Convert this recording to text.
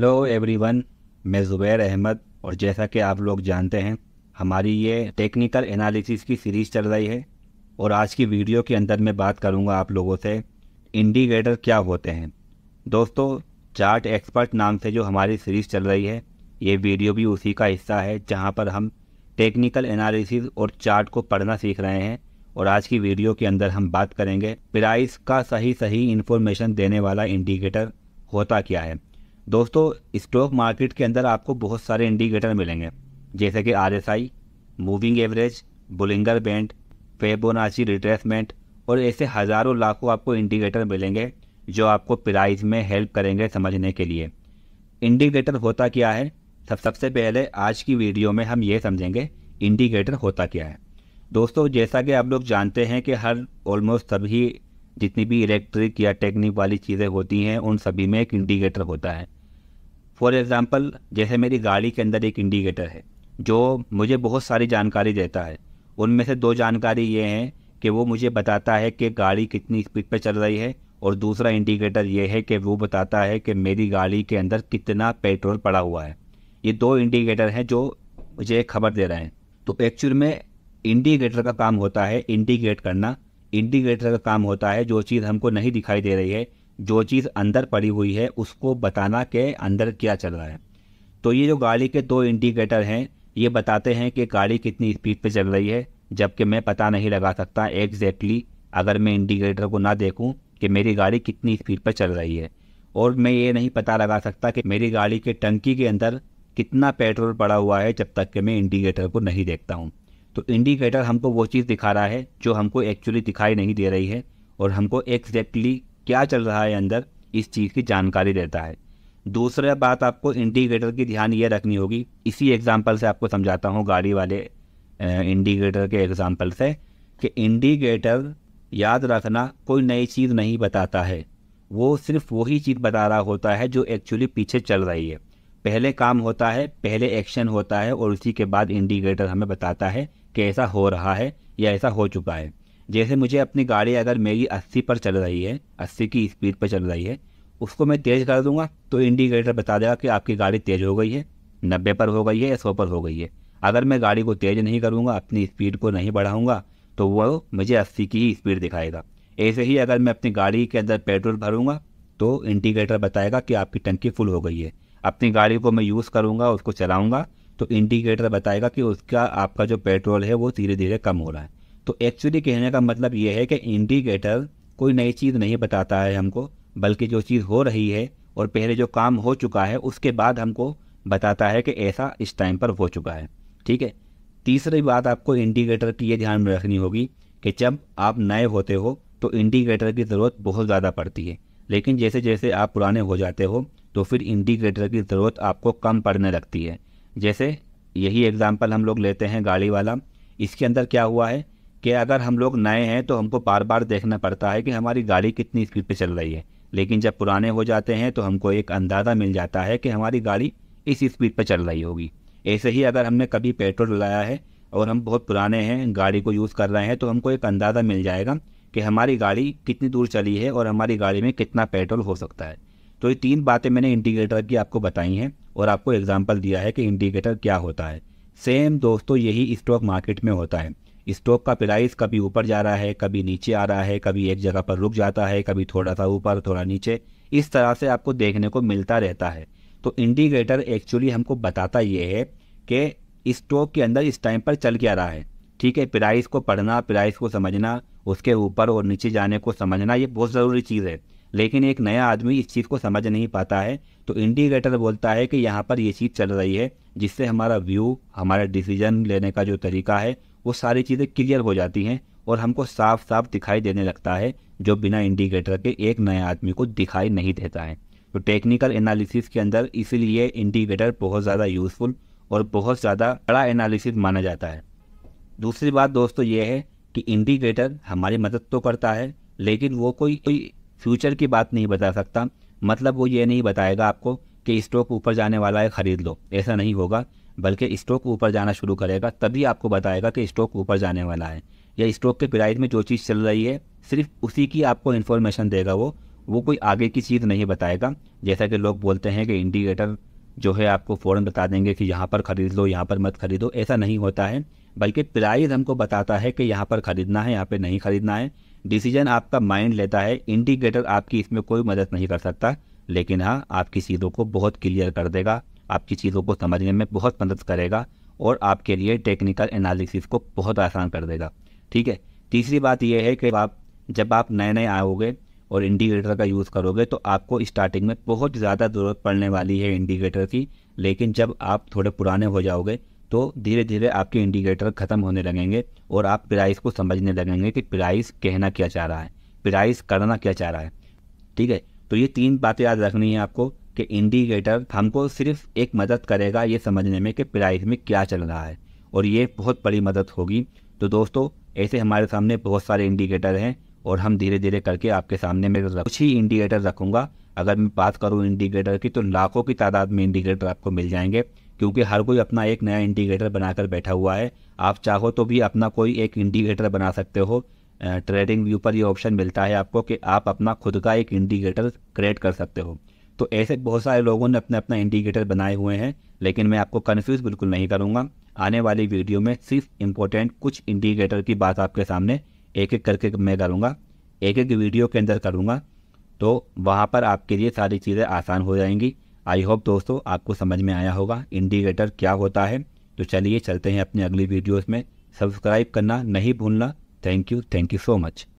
hello everyone मैं ज़ुबैर अहमद और जैसा कि आप लोग जानते हैं हमारी ये टेक्निकल एनालिसिस की सीरीज़ चल रही है और आज की वीडियो के अंदर मैं बात करूंगा आप लोगों से इंडिकेटर क्या होते हैं दोस्तों चार्ट एक्सपर्ट नाम से जो हमारी सीरीज़ चल रही है ये वीडियो भी उसी का हिस्सा है जहाँ पर हम टेक्निकल एनालिसिस और चार्ट को पढ़ना सीख रहे हैं और आज की वीडियो के अंदर हम बात करेंगे प्राइस का सही सही इन्फॉर्मेशन देने वाला इंडिकेटर होता क्या है दोस्तों स्टॉक मार्केट के अंदर आपको बहुत सारे इंडिकेटर मिलेंगे जैसे कि आर moving average Bollinger band Fibonacci retracement और ऐसे हज़ारों लाखों आपको इंडिकेटर मिलेंगे जो आपको प्राइस में हेल्प करेंगे समझने के लिए इंडिकेटर होता क्या है सब सबसे पहले आज की वीडियो में हम ये समझेंगे इंडिकेटर होता क्या है दोस्तों जैसा कि आप लोग जानते हैं कि हर ऑलमोस्ट सभी जितनी भी इलेक्ट्रिक या टेक्निक वाली चीज़ें होती हैं उन सभी में एक इंडिकेटर होता है फॉर एग्ज़ाम्पल जैसे मेरी गाड़ी के अंदर एक इंडिकेटर है जो मुझे बहुत सारी जानकारी देता है उनमें से दो जानकारी ये हैं कि वो मुझे बताता है कि गाड़ी कितनी स्पीड पर चल रही है और दूसरा इंडिकेटर ये है कि वो बताता है कि मेरी गाड़ी के अंदर कितना पेट्रोल पड़ा हुआ है ये दो इंडिकेटर हैं जो मुझे खबर दे रहे हैं तो एक्चुअल में इंडिकेटर का काम होता है इंडिकेट करना इंडिकेटर का काम होता है जो चीज़ हमको नहीं दिखाई दे रही है जो चीज़ अंदर पड़ी हुई है उसको बताना के अंदर क्या चल रहा है तो ये जो गाड़ी के दो इंडिकेटर हैं ये बताते हैं कि गाड़ी कितनी स्पीड पे चल रही है जबकि मैं पता नहीं लगा सकता एग्जैक्टली exactly अगर मैं इंडिकेटर को ना देखूं कि मेरी गाड़ी कितनी स्पीड पर चल रही है और मैं ये नहीं पता लगा सकता कि मेरी गाड़ी के टंकी के अंदर कितना पेट्रोल पड़ा हुआ है जब तक कि मैं इंडिकेटर को नहीं देखता हूँ तो इंडिकेटर हमको वो चीज़ दिखा रहा है जो हमको एक्चुअली दिखाई नहीं दे रही है और हमको एक्जैक्टली क्या चल रहा है अंदर इस चीज़ की जानकारी देता है दूसरा बात आपको इंडिकेटर की ध्यान ये रखनी होगी इसी एग्जाम्पल से आपको समझाता हूँ गाड़ी वाले इंडिकेटर के एग्ज़ाम्पल से कि इंडिकेटर याद रखना कोई नई चीज़ नहीं बताता है वो सिर्फ वही चीज़ बता रहा होता है जो एक्चुअली पीछे चल रही है पहले काम होता है पहले एक्शन होता है और उसी के बाद इंडिकेटर हमें बताता है कि ऐसा हो रहा है या ऐसा हो चुका है जैसे मुझे अपनी गाड़ी अगर मेरी अस्सी पर चल रही है अस्सी की स्पीड पर चल रही है उसको मैं तेज़ कर दूंगा तो इंडिकेटर बता देगा कि आपकी गाड़ी तेज़ हो गई है नब्बे पर हो गई है या सौ पर हो गई है अगर मैं गाड़ी को तेज़ नहीं करूँगा अपनी स्पीड को नहीं बढ़ाऊँगा तो वो मुझे अस्सी की ही स्पीड दिखाएगा ऐसे ही अगर मैं अपनी गाड़ी के अंदर पेट्रोल भरूँगा तो इंडिकेटर बताएगा कि आपकी टंकी फुल हो गई है अपनी गाड़ी को मैं यूज़ करूँगा उसको चलाऊँगा तो इंडिकेटर बताएगा कि उसका आपका जो पेट्रोल है वो धीरे धीरे कम हो रहा है तो एक्चुअली कहने का मतलब ये है कि इंडिकेटर कोई नई चीज़ नहीं बताता है हमको बल्कि जो चीज़ हो रही है और पहले जो काम हो चुका है उसके बाद हमको बताता है कि ऐसा इस टाइम पर हो चुका है ठीक है तीसरी बात आपको इंडिकेटर की ये ध्यान में रखनी होगी कि जब आप नए होते हो तो इंडिकेटर की ज़रूरत बहुत ज़्यादा पड़ती है लेकिन जैसे जैसे आप पुराने हो जाते हो तो फिर इंडिकेटर की ज़रूरत आपको कम पड़ने लगती है जैसे यही एग्ज़ाम्पल हम लोग लेते हैं गाड़ी वाला इसके अंदर क्या हुआ है कि अगर हम लोग नए हैं तो हमको बार बार देखना पड़ता है कि हमारी गाड़ी कितनी स्पीड पर चल रही है लेकिन जब पुराने हो जाते हैं तो हमको एक अंदाज़ा मिल जाता है कि हमारी गाड़ी इस स्पीड पर चल रही होगी ऐसे ही अगर हमने कभी पेट्रोल डलाया है और हम बहुत पुराने हैं गाड़ी को यूज़ कर रहे हैं तो हमको एक अंदाज़ा मिल जाएगा कि हमारी गाड़ी कितनी दूर चली है और हमारी गाड़ी में कितना पेट्रोल हो सकता है तो ये तीन बातें मैंने इंडिकेटर की आपको बताई हैं और आपको एग्जाम्पल दिया है कि इंडिकेटर क्या होता है सेम दोस्तों यही स्टॉक मार्केट में होता है स्टॉक का प्राइस कभी ऊपर जा रहा है कभी नीचे आ रहा है कभी एक जगह पर रुक जाता है कभी थोड़ा सा ऊपर थोड़ा नीचे इस तरह से आपको देखने को मिलता रहता है तो इंडिकेटर एक्चुअली हमको बताता ये है कि स्टॉक के अंदर इस टाइम पर चल क्या रहा है ठीक है प्राइस को पढ़ना प्राइस को समझना उसके ऊपर और नीचे जाने को समझना ये बहुत ज़रूरी चीज़ है लेकिन एक नया आदमी इस चीज़ को समझ नहीं पाता है तो इंडिकेटर बोलता है कि यहाँ पर ये चीज़ चल रही है जिससे हमारा व्यू हमारा डिसीजन लेने का जो तरीका है वो सारी चीज़ें क्लियर हो जाती हैं और हमको साफ साफ दिखाई देने लगता है जो बिना इंडिकेटर के एक नए आदमी को दिखाई नहीं देता है तो टेक्निकल एनालिसिस के अंदर इसीलिए इंडिकेटर बहुत ज़्यादा यूज़फुल और बहुत ज़्यादा बड़ा एनालिसिस माना जाता है दूसरी बात दोस्तों ये है कि इंडिकेटर हमारी मदद तो करता है लेकिन वो कोई कोई फ्यूचर की बात नहीं बता सकता मतलब वो ये नहीं बताएगा आपको कि स्टॉक ऊपर जाने वाला है ख़रीद लो ऐसा नहीं होगा बल्कि स्टॉक ऊपर जाना शुरू करेगा तभी आपको बताएगा कि स्टॉक ऊपर जाने वाला है या स्टॉक के प्राइस में जो चीज़ चल रही है सिर्फ उसी की आपको इन्फॉर्मेशन देगा वो वो कोई आगे की चीज़ नहीं बताएगा जैसा कि लोग बोलते हैं कि इंडिकेटर जो है आपको फ़ौर बता देंगे कि यहाँ पर ख़रीद लो यहाँ पर मत खरीदो ऐसा नहीं होता है बल्कि प्राइस हमको बताता है कि यहाँ पर ख़रीदना है यहाँ पर नहीं ख़रीदना है डिसीजन आपका माइंड लेता है इंडिकेटर आपकी इसमें कोई मदद नहीं कर सकता लेकिन हाँ आपकी चीज़ों को बहुत क्लियर कर देगा आपकी चीज़ों को समझने में बहुत मदद करेगा और आपके लिए टेक्निकल एनालिसिस को बहुत आसान कर देगा ठीक है तीसरी बात यह है कि आप जब आप नए नए आओगे और इंडिकेटर का यूज़ करोगे तो आपको स्टार्टिंग में बहुत ज़्यादा ज़रूरत पड़ने वाली है इंडिकेटर की लेकिन जब आप थोड़े पुराने हो जाओगे तो धीरे धीरे आपके इंडिकेटर ख़त्म होने लगेंगे और आप प्राइस को समझने लगेंगे कि प्राइस कहना क्या चाह रहा है प्राइस करना क्या चाह रहा है ठीक है तो ये तीन बातें याद रखनी है आपको कि इंडिकेटर हमको सिर्फ एक मदद करेगा ये समझने में कि प्राइस में क्या चल रहा है और ये बहुत बड़ी मदद होगी तो दोस्तों ऐसे हमारे सामने बहुत सारे इंडिकेटर हैं और हम धीरे धीरे करके आपके सामने मैं कुछ ही इंडिकेटर रखूँगा अगर मैं बात करूँ इंडिकेटर की तो लाखों की तादाद में इंडिकेटर आपको मिल जाएंगे क्योंकि हर कोई अपना एक नया इंडिकेटर बनाकर बैठा हुआ है आप चाहो तो भी अपना कोई एक इंडिकेटर बना सकते हो ट्रेडिंग व्यू पर यह ऑप्शन मिलता है आपको कि आप अपना खुद का एक इंडिकेटर क्रिएट कर सकते हो तो ऐसे बहुत सारे लोगों ने अपने अपना इंडिकेटर बनाए हुए हैं लेकिन मैं आपको कन्फ्यूज़ बिल्कुल नहीं करूँगा आने वाली वीडियो में सिर्फ इम्पोर्टेंट कुछ इंडिकेटर की बात आपके सामने एक एक करके मैं करूँगा एक एक वीडियो के अंदर करूँगा तो वहाँ पर आपके लिए सारी चीज़ें आसान हो जाएंगी आई होप दोस्तों आपको समझ में आया होगा इंडिकेटर क्या होता है तो चलिए चलते हैं अपने अगली वीडियोस में सब्सक्राइब करना नहीं भूलना thank you thank you so much